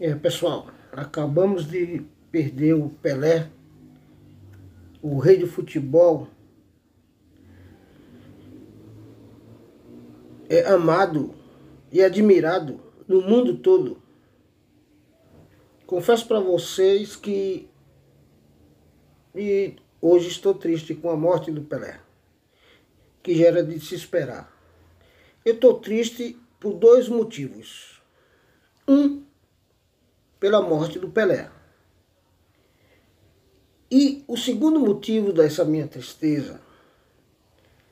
É, pessoal, acabamos de perder o Pelé, o rei de futebol. É amado e admirado no mundo todo. Confesso para vocês que e hoje estou triste com a morte do Pelé, que já era de se esperar. Eu estou triste por dois motivos. Um, pela morte do Pelé. E o segundo motivo dessa minha tristeza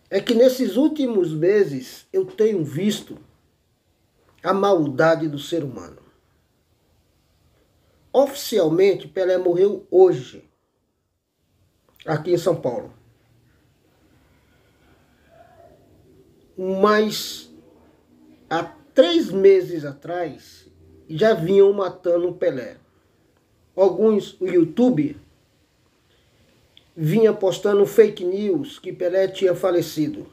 é que nesses últimos meses eu tenho visto a maldade do ser humano. Oficialmente, Pelé morreu hoje, aqui em São Paulo. Mas há três meses atrás, já vinham matando o Pelé. Alguns, o YouTube, vinha postando fake news que Pelé tinha falecido.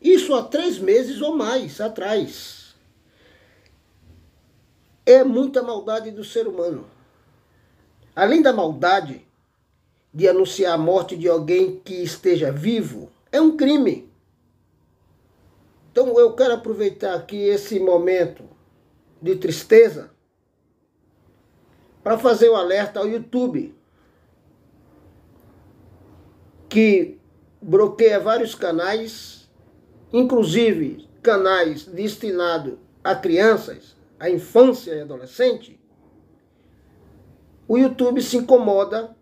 Isso há três meses ou mais atrás. É muita maldade do ser humano. Além da maldade de anunciar a morte de alguém que esteja vivo, é um crime. Então eu quero aproveitar aqui esse momento de tristeza para fazer o um alerta ao YouTube, que bloqueia vários canais, inclusive canais destinados a crianças, a infância e adolescente, o YouTube se incomoda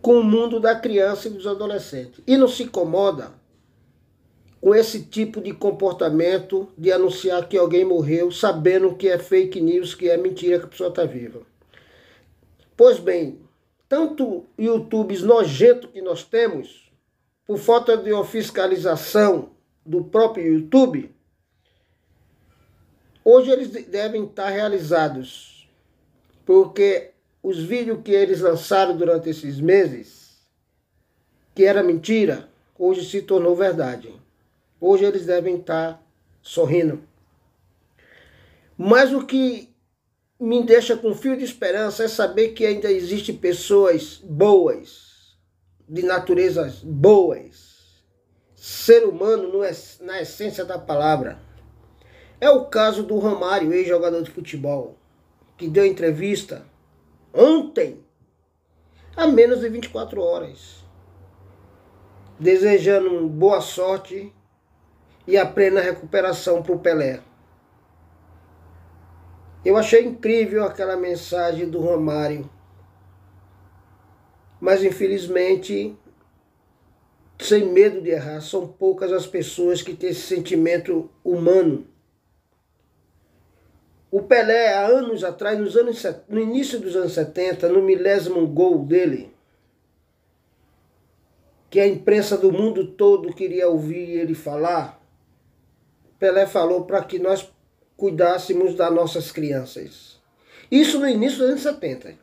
com o mundo da criança e dos adolescentes. E não se incomoda com esse tipo de comportamento de anunciar que alguém morreu, sabendo que é fake news, que é mentira que a pessoa está viva. Pois bem, tanto YouTubes nojento que nós temos, por falta de uma fiscalização do próprio YouTube, hoje eles devem estar realizados, porque os vídeos que eles lançaram durante esses meses, que era mentira, hoje se tornou verdade. Hoje eles devem estar tá sorrindo. Mas o que me deixa com fio de esperança é saber que ainda existem pessoas boas, de naturezas boas. Ser humano não é, na essência da palavra. É o caso do Romário, ex-jogador de futebol, que deu entrevista ontem, há menos de 24 horas, desejando boa sorte e a plena recuperação para o Pelé. Eu achei incrível aquela mensagem do Romário, mas infelizmente, sem medo de errar, são poucas as pessoas que têm esse sentimento humano. O Pelé, há anos atrás, nos anos, no início dos anos 70, no milésimo gol dele, que a imprensa do mundo todo queria ouvir ele falar, Pelé falou para que nós cuidássemos das nossas crianças. Isso no início dos anos 70.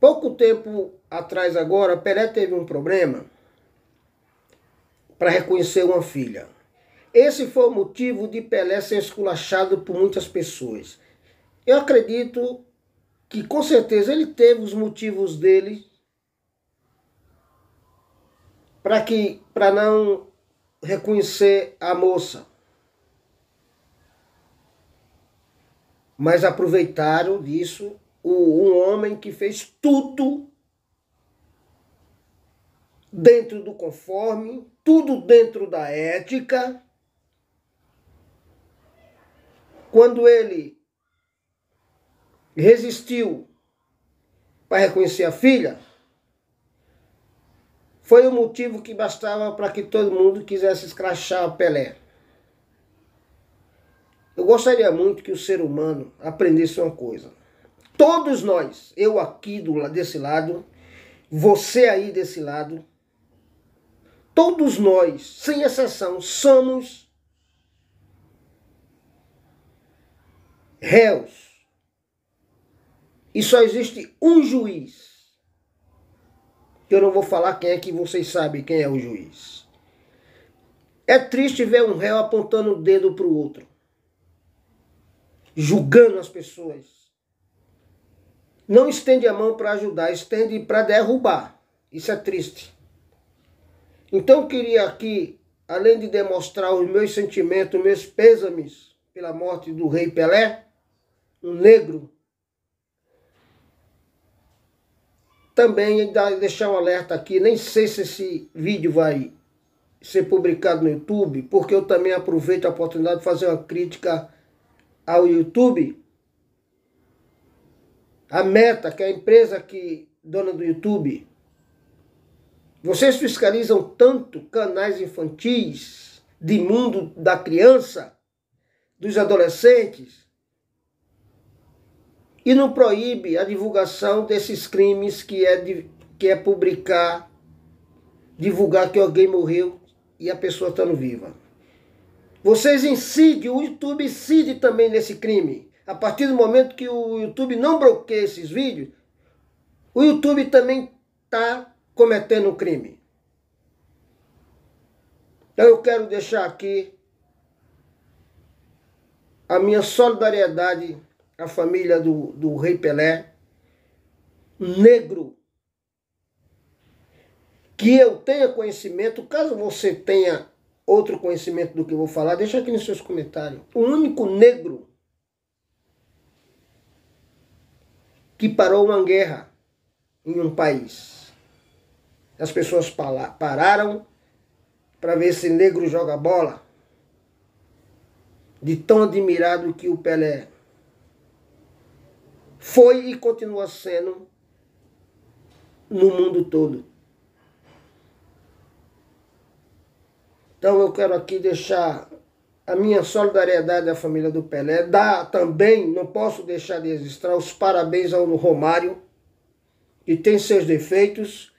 Pouco tempo atrás agora, Pelé teve um problema para reconhecer uma filha. Esse foi o motivo de Pelé ser esculachado por muitas pessoas. Eu acredito que com certeza ele teve os motivos dele para que para não reconhecer a moça. Mas aproveitaram disso o, um homem que fez tudo dentro do conforme, tudo dentro da ética. Quando ele resistiu para reconhecer a filha, foi o motivo que bastava para que todo mundo quisesse escrachar Pelé. Eu gostaria muito que o ser humano aprendesse uma coisa. Todos nós, eu aqui do, desse lado, você aí desse lado, todos nós, sem exceção, somos réus. E só existe um juiz que eu não vou falar quem é que vocês sabem quem é o juiz. É triste ver um réu apontando o dedo para o outro, julgando as pessoas. Não estende a mão para ajudar, estende para derrubar. Isso é triste. Então eu queria aqui, além de demonstrar os meus sentimentos, meus pêsames pela morte do rei Pelé, um negro Também deixar um alerta aqui, nem sei se esse vídeo vai ser publicado no YouTube, porque eu também aproveito a oportunidade de fazer uma crítica ao YouTube. A Meta, que é a empresa que é dona do YouTube, vocês fiscalizam tanto canais infantis de mundo da criança, dos adolescentes, e não proíbe a divulgação desses crimes que é, de, que é publicar, divulgar que alguém morreu e a pessoa estando tá viva. Vocês incidem, o YouTube incide também nesse crime. A partir do momento que o YouTube não bloqueia esses vídeos, o YouTube também está cometendo um crime. Então eu quero deixar aqui a minha solidariedade a família do, do rei Pelé, negro, que eu tenha conhecimento, caso você tenha outro conhecimento do que eu vou falar, deixa aqui nos seus comentários. O único negro que parou uma guerra em um país. As pessoas pararam para ver se negro joga bola. De tão admirado que o Pelé foi e continua sendo no mundo todo. Então eu quero aqui deixar a minha solidariedade à família do Pelé, dá também, não posso deixar de registrar os parabéns ao Romário, que tem seus defeitos,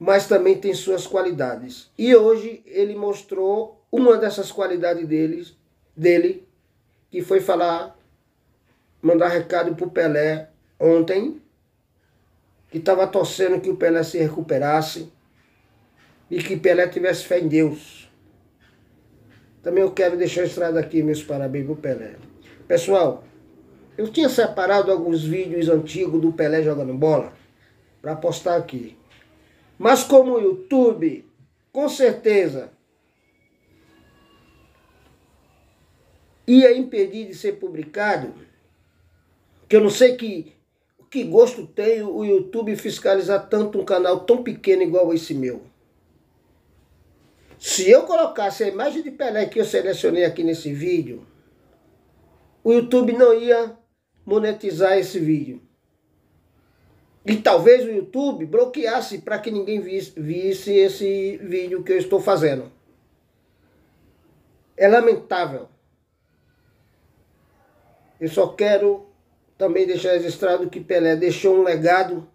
mas também tem suas qualidades. E hoje ele mostrou uma dessas qualidades deles, dele, que foi falar mandar recado para o Pelé ontem, que estava torcendo que o Pelé se recuperasse e que Pelé tivesse fé em Deus. Também eu quero deixar estrada aqui meus parabéns para o Pelé. Pessoal, eu tinha separado alguns vídeos antigos do Pelé jogando bola para postar aqui. Mas como o YouTube, com certeza, ia impedir de ser publicado, que eu não sei que, que gosto tem o YouTube fiscalizar tanto um canal tão pequeno igual esse meu. Se eu colocasse a imagem de Pelé que eu selecionei aqui nesse vídeo, o YouTube não ia monetizar esse vídeo. E talvez o YouTube bloqueasse para que ninguém visse esse vídeo que eu estou fazendo. É lamentável. Eu só quero também deixar registrado que Pelé deixou um legado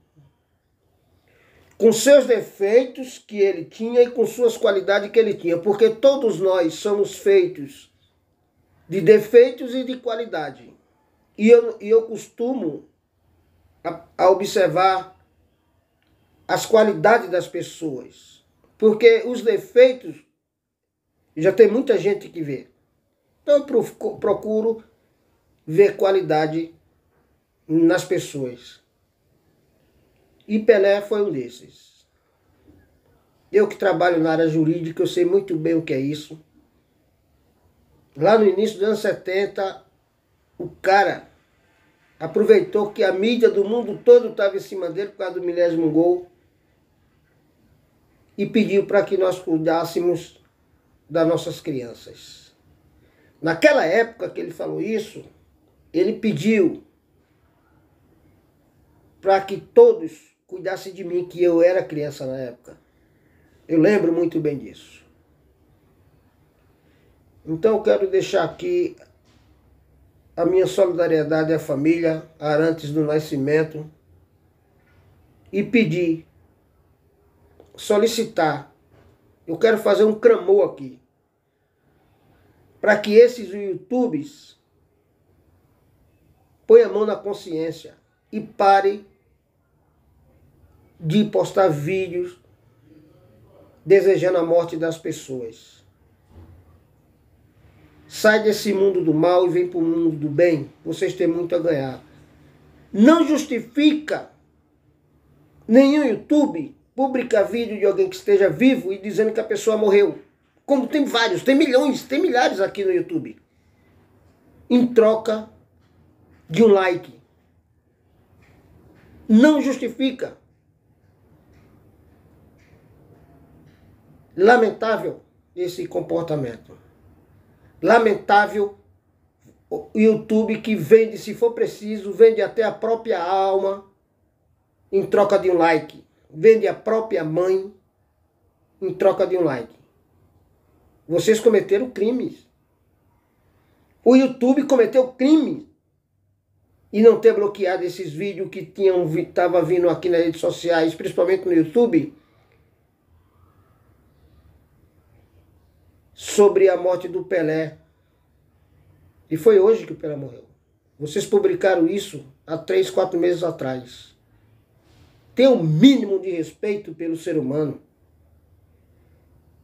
com seus defeitos que ele tinha e com suas qualidades que ele tinha, porque todos nós somos feitos de defeitos e de qualidade. E eu, e eu costumo a, a observar as qualidades das pessoas, porque os defeitos já tem muita gente que vê. Então eu procuro ver qualidade nas pessoas. E Pelé foi um desses. Eu que trabalho na área jurídica, eu sei muito bem o que é isso. Lá no início dos anos 70, o cara aproveitou que a mídia do mundo todo estava em cima dele por causa do milésimo gol e pediu para que nós cuidássemos das nossas crianças. Naquela época que ele falou isso, ele pediu para que todos cuidassem de mim, que eu era criança na época. Eu lembro muito bem disso. Então eu quero deixar aqui a minha solidariedade à família Arantes do Nascimento e pedir, solicitar, eu quero fazer um clamor aqui, para que esses YouTubers ponham a mão na consciência e pare de postar vídeos desejando a morte das pessoas. Sai desse mundo do mal e vem para o mundo do bem. Vocês têm muito a ganhar. Não justifica nenhum YouTube publicar vídeo de alguém que esteja vivo e dizendo que a pessoa morreu. Como tem vários, tem milhões, tem milhares aqui no YouTube. Em troca de um like não justifica. Lamentável esse comportamento. Lamentável o YouTube que vende, se for preciso, vende até a própria alma em troca de um like. Vende a própria mãe em troca de um like. Vocês cometeram crimes. O YouTube cometeu crimes e não ter bloqueado esses vídeos que tinham estava vindo aqui nas redes sociais, principalmente no YouTube, sobre a morte do Pelé. E foi hoje que o Pelé morreu. Vocês publicaram isso há três, quatro meses atrás. tem o um mínimo de respeito pelo ser humano.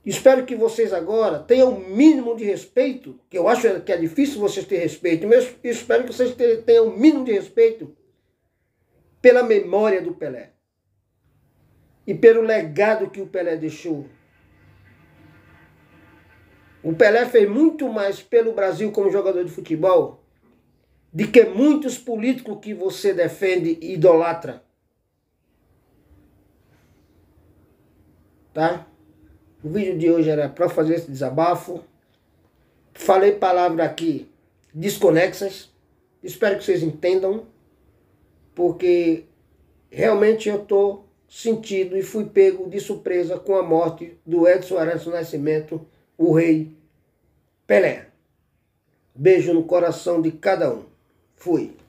Espero que vocês agora tenham o mínimo de respeito, que eu acho que é difícil vocês terem respeito, mas espero que vocês tenham o mínimo de respeito pela memória do Pelé e pelo legado que o Pelé deixou. O Pelé fez muito mais pelo Brasil como jogador de futebol do que muitos políticos que você defende e idolatra. Tá? O vídeo de hoje era para fazer esse desabafo. Falei palavras aqui desconexas. Espero que vocês entendam, porque realmente eu estou sentido e fui pego de surpresa com a morte do Edson Arantes Nascimento, o rei Pelé. Beijo no coração de cada um. Fui.